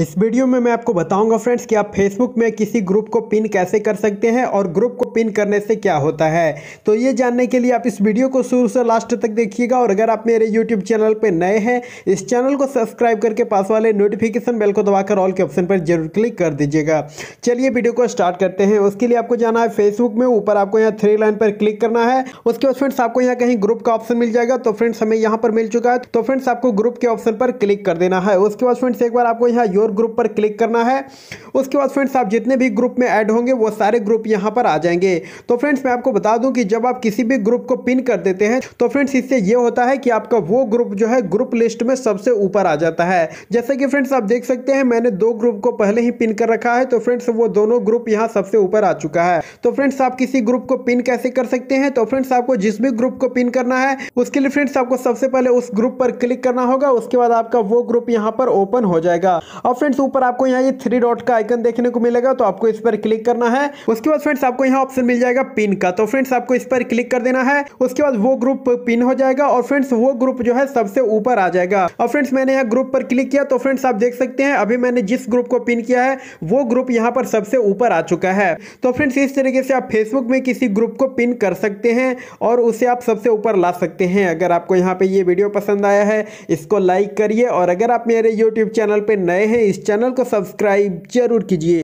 इस वीडियो में मैं आपको बताऊंगा फ्रेंड्स कि आप फेसबुक में किसी ग्रुप को पिन कैसे कर सकते हैं और ग्रुप को पिन करने से क्या होता है तो ये जानने के लिए आप इस वीडियो को शुरू से लास्ट तक देखिएगा और अगर आप मेरे यूट्यूब चैनल पर नए हैं इस चैनल को सब्सक्राइब करके पास वाले नोटिफिकेशन बेल को दबाकर ऑल के ऑप्शन पर जरूर क्लिक कर दीजिएगा चलिए वीडियो को स्टार्ट करते हैं उसके लिए आपको जाना है फेसबुक में ऊपर आपको यहाँ थ्री लाइन पर क्लिक करना है उसके बाद फ्रेंड्स आपको यहाँ कहीं ग्रुप का ऑप्शन मिल जाएगा तो फ्रेंड्स हमें यहाँ पर मिल चुका है तो फ्रेंड्स आपको ग्रुप के ऑप्शन पर क्लिक कर देना है उसके बाद फ्रेंड्स एक बार आपको यहाँ योर ग्रुप पर क्लिक करना है उसके बाद फ्रेंड्स आप जितने भी ग्रुप में ऐड होंगे वो सारे ग्रुप यहाँ पर आ जाएंगे तो फ्रेंड्स मैं आपको बता दूँ कि जब आप किसी भी ग्रुप को पिन कर देते हैं तो फ्रेंड्स इससे ये होता है कि आपका वो ग्रुप जो है ग्रुप लिस्ट में सबसे ऊपर आ जाता है जैसे कि फ्रेंड्स आप देख सकते हैं मैंने दो ग्रुप को पहले ही पिन कर रखा है तो फ्रेंड्स वो दोनों ग्रुप यहाँ सबसे ऊपर आ चुका है तो फ्रेंड्स आप किसी ग्रुप को पिन कैसे कर सकते हैं तो फ्रेंड्स आपको जिस भी ग्रुप को पिन करना है उसके लिए फ्रेंड्स आपको सबसे पहले उस ग्रुप पर क्लिक करना होगा उसके बाद आपका वो ग्रुप यहाँ पर ओपन हो जाएगा अब और फ्रेंड्स ऊपर आपको यहाँ ये थ्री डॉट का आइकन देखने को मिलेगा तो आपको इस पर क्लिक करना है उसके बाद फ्रेंड्स आपको यहाँ ऑप्शन मिल जाएगा पिन का तो फ्रेंड्स आपको इस पर क्लिक कर देना है उसके बाद वो ग्रुप पिन हो जाएगा और फ्रेंड्स वो ग्रुप जो है सबसे ऊपर आ जाएगा और फ्रेंड्स मैंने यहाँ ग्रुप पर क्लिक किया तो फ्रेंड्स आप देख सकते हैं अभी मैंने जिस ग्रुप को पिन किया है वो ग्रुप यहाँ पर सबसे ऊपर आ चुका है तो फ्रेंड्स इस तरीके से आप फेसबुक में किसी ग्रुप को पिन कर सकते हैं और उसे आप सबसे ऊपर ला सकते हैं अगर आपको यहाँ पे ये वीडियो पसंद आया है इसको लाइक करिए और अगर आप मेरे यूट्यूब चैनल पर नए हैं इस चैनल को सब्सक्राइब जरूर कीजिए